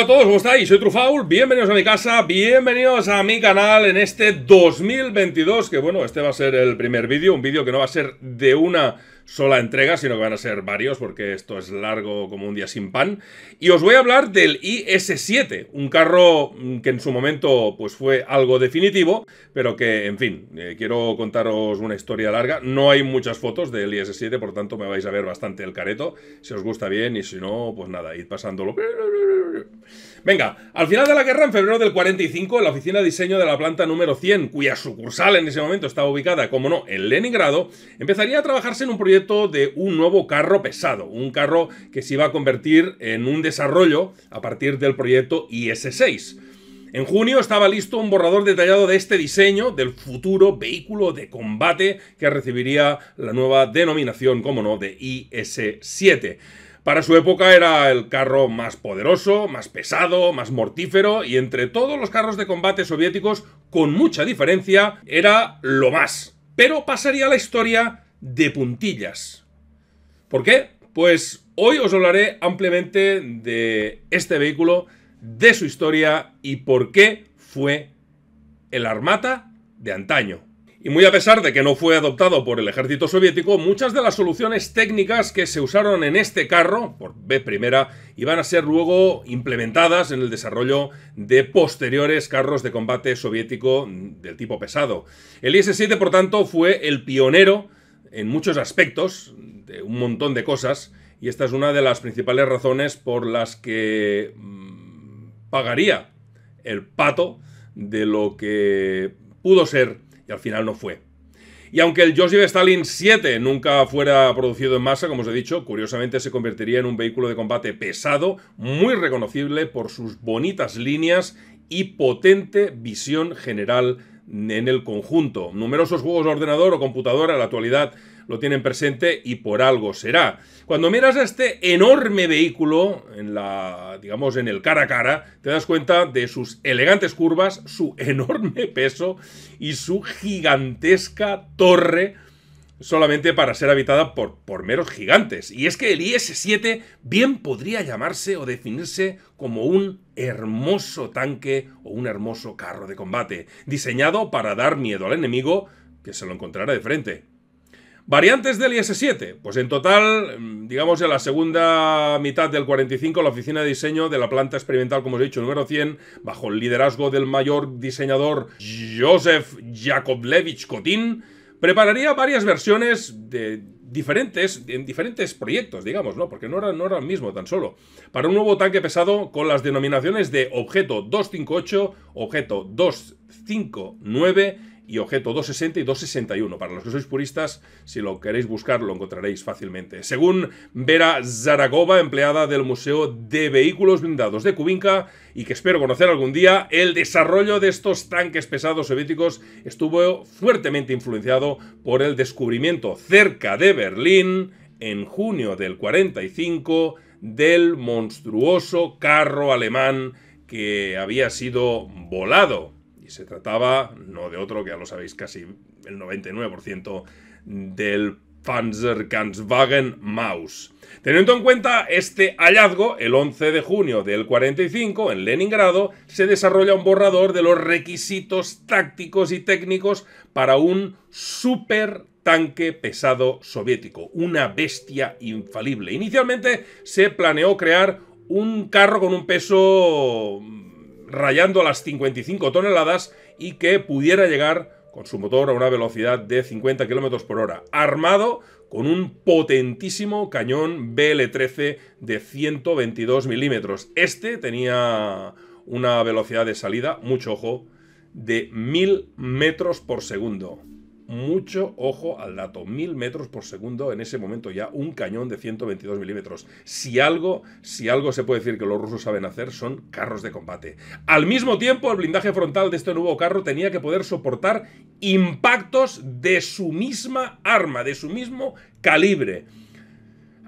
Hola a todos, ¿cómo estáis? Soy Trufaul, bienvenidos a mi casa, bienvenidos a mi canal en este 2022, que bueno, este va a ser el primer vídeo, un vídeo que no va a ser de una sola entrega, sino que van a ser varios porque esto es largo como un día sin pan. Y os voy a hablar del IS-7, un carro mm, que en su momento pues fue algo definitivo, pero que, en fin, eh, quiero contaros una historia larga. No hay muchas fotos del IS-7, por tanto me vais a ver bastante el careto, si os gusta bien y si no, pues nada, id pasándolo. Venga, al final de la guerra, en febrero del 45, la oficina de diseño de la planta número 100, cuya sucursal en ese momento estaba ubicada, como no, en Leningrado, empezaría a trabajarse en un proyecto de un nuevo carro pesado, un carro que se iba a convertir en un desarrollo a partir del proyecto IS-6. En junio estaba listo un borrador detallado de este diseño del futuro vehículo de combate que recibiría la nueva denominación, como no, de IS-7. Para su época era el carro más poderoso, más pesado, más mortífero y entre todos los carros de combate soviéticos, con mucha diferencia, era lo más. Pero pasaría la historia de puntillas. ¿Por qué? Pues hoy os hablaré ampliamente de este vehículo, de su historia y por qué fue el Armata de antaño. Y muy a pesar de que no fue adoptado por el ejército soviético, muchas de las soluciones técnicas que se usaron en este carro, por B primera, iban a ser luego implementadas en el desarrollo de posteriores carros de combate soviético del tipo pesado. El IS-7, por tanto, fue el pionero en muchos aspectos, de un montón de cosas, y esta es una de las principales razones por las que mm, pagaría el pato de lo que pudo ser y al final no fue. Y aunque el Joseph Stalin 7 nunca fuera producido en masa, como os he dicho, curiosamente se convertiría en un vehículo de combate pesado, muy reconocible por sus bonitas líneas y potente visión general en el conjunto. Numerosos juegos de ordenador o computadora a la actualidad lo tienen presente y por algo será. Cuando miras a este enorme vehículo en la, digamos, en el cara a cara, te das cuenta de sus elegantes curvas, su enorme peso y su gigantesca torre solamente para ser habitada por, por meros gigantes. Y es que el IS-7 bien podría llamarse o definirse como un hermoso tanque o un hermoso carro de combate, diseñado para dar miedo al enemigo que se lo encontrara de frente. Variantes del IS-7. Pues en total, mm, digamos en la segunda mitad del 45, la oficina de diseño de la planta experimental, como os he dicho, número 100, bajo el liderazgo del mayor diseñador Joseph Jakovlevich Kotin, Prepararía varias versiones de diferentes, en diferentes proyectos, digamos, ¿no? Porque no era, no era el mismo tan solo. Para un nuevo tanque pesado con las denominaciones de objeto 258, objeto 259 y objeto 260 y 261. Para los que sois puristas, si lo queréis buscar, lo encontraréis fácilmente. Según Vera Zaragova, empleada del Museo de Vehículos Blindados de Kubinka, y que espero conocer algún día, el desarrollo de estos tanques pesados soviéticos estuvo fuertemente influenciado por el descubrimiento cerca de Berlín, en junio del 45, del monstruoso carro alemán que había sido volado se trataba no de otro, que ya lo sabéis casi el 99% del Panzerkampfwagen Maus. Teniendo en cuenta este hallazgo, el 11 de junio del 45, en Leningrado, se desarrolla un borrador de los requisitos tácticos y técnicos para un super tanque pesado soviético, una bestia infalible. Inicialmente se planeó crear un carro con un peso rayando a las 55 toneladas y que pudiera llegar con su motor a una velocidad de 50 km por hora, armado con un potentísimo cañón BL-13 de 122 milímetros. Este tenía una velocidad de salida, mucho ojo, de 1000 metros por segundo mucho ojo al dato, Mil metros por segundo en ese momento ya, un cañón de 122 milímetros. Si algo, si algo se puede decir que los rusos saben hacer son carros de combate. Al mismo tiempo, el blindaje frontal de este nuevo carro tenía que poder soportar impactos de su misma arma, de su mismo calibre.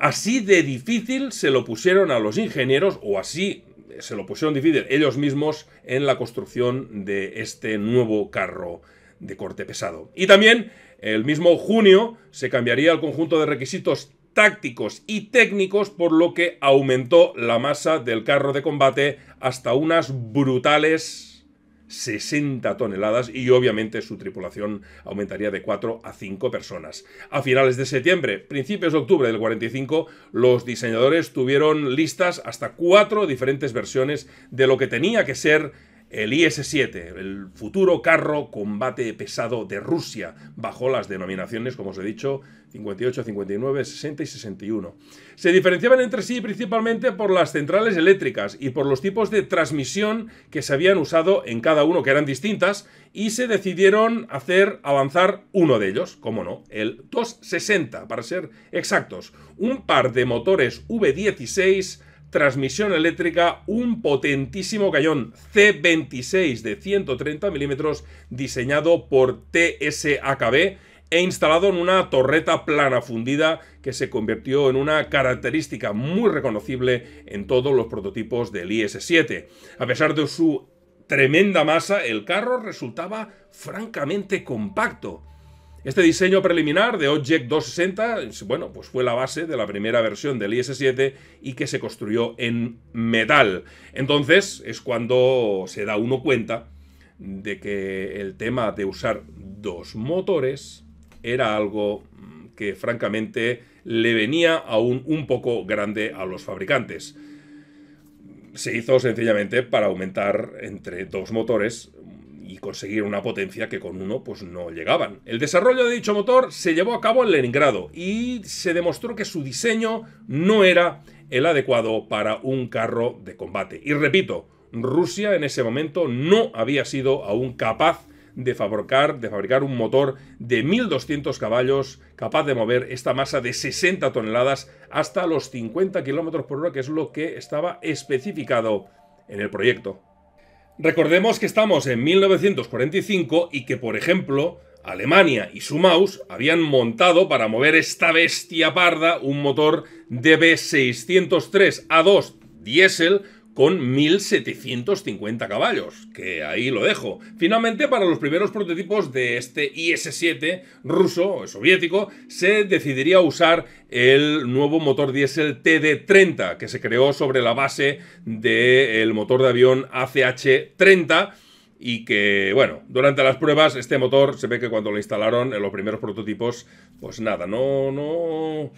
Así de difícil se lo pusieron a los ingenieros, o así eh, se lo pusieron difícil ellos mismos en la construcción de este nuevo carro de corte pesado. Y también, el mismo junio, se cambiaría el conjunto de requisitos tácticos y técnicos, por lo que aumentó la masa del carro de combate hasta unas brutales 60 toneladas y obviamente su tripulación aumentaría de 4 a 5 personas. A finales de septiembre, principios de octubre del 45, los diseñadores tuvieron listas hasta 4 diferentes versiones de lo que tenía que ser el IS-7, el futuro carro combate pesado de Rusia, bajo las denominaciones, como os he dicho, 58, 59, 60 y 61. Se diferenciaban entre sí principalmente por las centrales eléctricas y por los tipos de transmisión que se habían usado en cada uno, que eran distintas, y se decidieron hacer avanzar uno de ellos, como no, el 260, para ser exactos, un par de motores V16 transmisión eléctrica, un potentísimo cañón C26 de 130 milímetros diseñado por TSAKB e instalado en una torreta plana fundida que se convirtió en una característica muy reconocible en todos los prototipos del IS-7. A pesar de su tremenda masa, el carro resultaba francamente compacto. Este diseño preliminar de Object 260, bueno, pues fue la base de la primera versión del IS-7 y que se construyó en metal. Entonces es cuando se da uno cuenta de que el tema de usar dos motores era algo que francamente le venía aún un poco grande a los fabricantes. Se hizo sencillamente para aumentar entre dos motores conseguir una potencia que con uno pues no llegaban. El desarrollo de dicho motor se llevó a cabo en Leningrado y se demostró que su diseño no era el adecuado para un carro de combate. Y repito, Rusia en ese momento no había sido aún capaz de fabricar, de fabricar un motor de 1200 caballos capaz de mover esta masa de 60 toneladas hasta los 50 km por hora, que es lo que estaba especificado en el proyecto. Recordemos que estamos en 1945 y que, por ejemplo, Alemania y su Maus habían montado para mover esta bestia parda un motor DB603A2 diésel con 1750 caballos, que ahí lo dejo. Finalmente, para los primeros prototipos de este IS-7 ruso, soviético, se decidiría usar el nuevo motor diésel TD-30, que se creó sobre la base del motor de avión ACH-30, y que, bueno, durante las pruebas este motor se ve que cuando lo instalaron en los primeros prototipos, pues nada, no, no...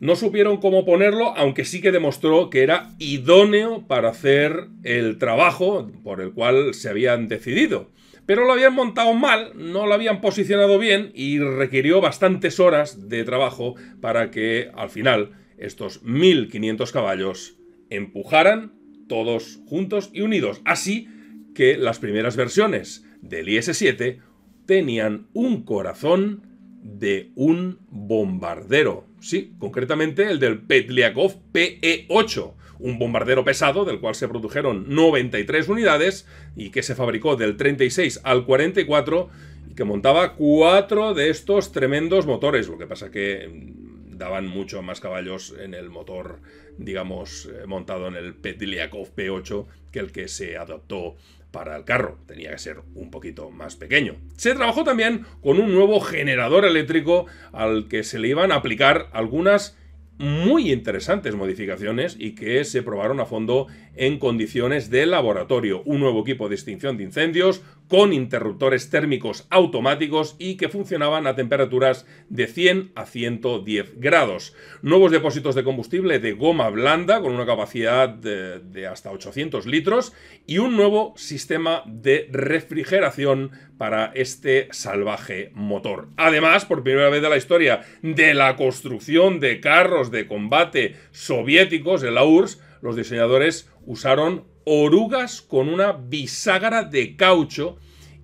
No supieron cómo ponerlo, aunque sí que demostró que era idóneo para hacer el trabajo por el cual se habían decidido. Pero lo habían montado mal, no lo habían posicionado bien y requirió bastantes horas de trabajo para que al final estos 1500 caballos empujaran todos juntos y unidos. Así que las primeras versiones del IS-7 tenían un corazón de un bombardero. Sí, concretamente el del Petliakov PE-8, un bombardero pesado del cual se produjeron 93 unidades y que se fabricó del 36 al 44 y que montaba cuatro de estos tremendos motores. Lo que pasa que daban mucho más caballos en el motor, digamos, eh, montado en el Petliakov P8 que el que se adoptó para el carro. Tenía que ser un poquito más pequeño. Se trabajó también con un nuevo generador eléctrico al que se le iban a aplicar algunas muy interesantes modificaciones y que se probaron a fondo en condiciones de laboratorio. Un nuevo equipo de extinción de incendios con interruptores térmicos automáticos y que funcionaban a temperaturas de 100 a 110 grados. Nuevos depósitos de combustible de goma blanda con una capacidad de, hasta 800 litros y un nuevo sistema de refrigeración para este salvaje motor. Además, por primera vez de la historia de la construcción de carros de combate soviéticos en la URSS, los diseñadores usaron orugas con una bisagra de caucho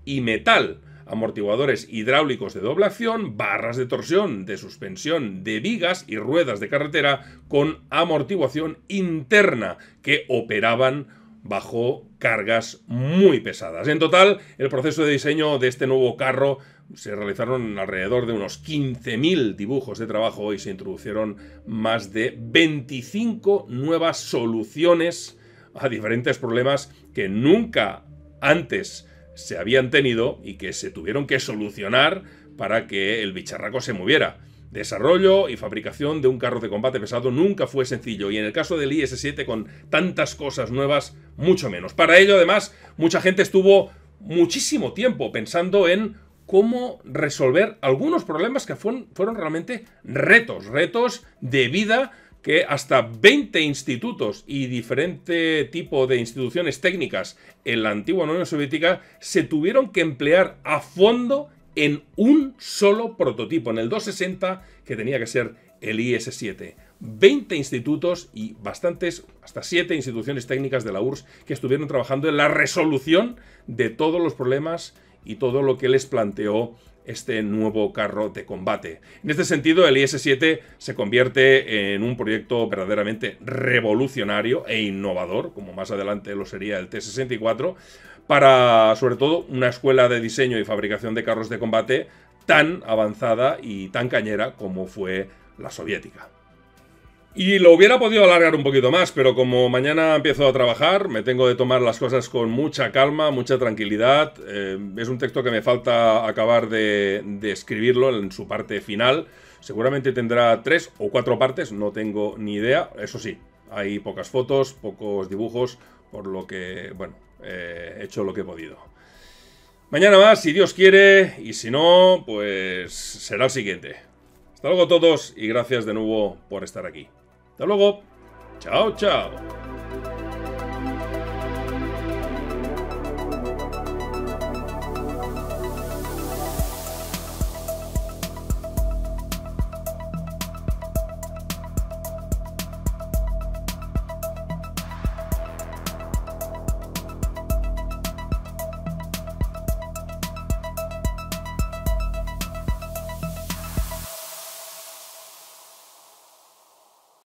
y metal, amortiguadores hidráulicos de doblación, acción, barras de torsión, de suspensión, de vigas y ruedas de carretera con amortiguación interna que operaban bajo cargas muy pesadas. En total, el proceso de diseño de este nuevo carro se realizaron alrededor de unos 15.000 dibujos de trabajo y se introdujeron más de 25 nuevas soluciones a diferentes problemas que nunca antes se habían tenido y que se tuvieron que solucionar para que el bicharraco se moviera. Desarrollo y fabricación de un carro de combate pesado nunca fue sencillo y en el caso del IS-7 con tantas cosas nuevas mucho menos. Para ello, además, mucha gente estuvo muchísimo tiempo pensando en cómo resolver algunos problemas que fueron, fueron realmente retos, retos de vida que hasta 20 institutos y diferente tipo de instituciones técnicas en la antigua Unión Soviética se tuvieron que emplear a fondo en un solo prototipo, en el 260 que tenía que ser el IS-7. 20 institutos y bastantes, hasta 7 instituciones técnicas de la URSS que estuvieron trabajando en la resolución de todos los problemas y todo lo que les planteó este nuevo carro de combate. En este sentido, el IS-7 se convierte en un proyecto verdaderamente revolucionario e innovador, como más adelante lo sería el T-64, para sobre todo una escuela de diseño y fabricación de carros de combate tan avanzada y tan cañera como fue la soviética. Y lo hubiera podido alargar un poquito más, pero como mañana empiezo a trabajar, me tengo de tomar las cosas con mucha calma, mucha tranquilidad. Eh, es un texto que me falta acabar de, escribirlo en su parte final. Seguramente tendrá tres o cuatro partes, no tengo ni idea. Eso sí, hay pocas fotos, pocos dibujos, por lo que, bueno, eh, he hecho lo que he podido. Mañana más, si Dios quiere, y si no, pues será el siguiente. Hasta luego todos y gracias de nuevo por estar aquí. Hasta luego. Chao, chao.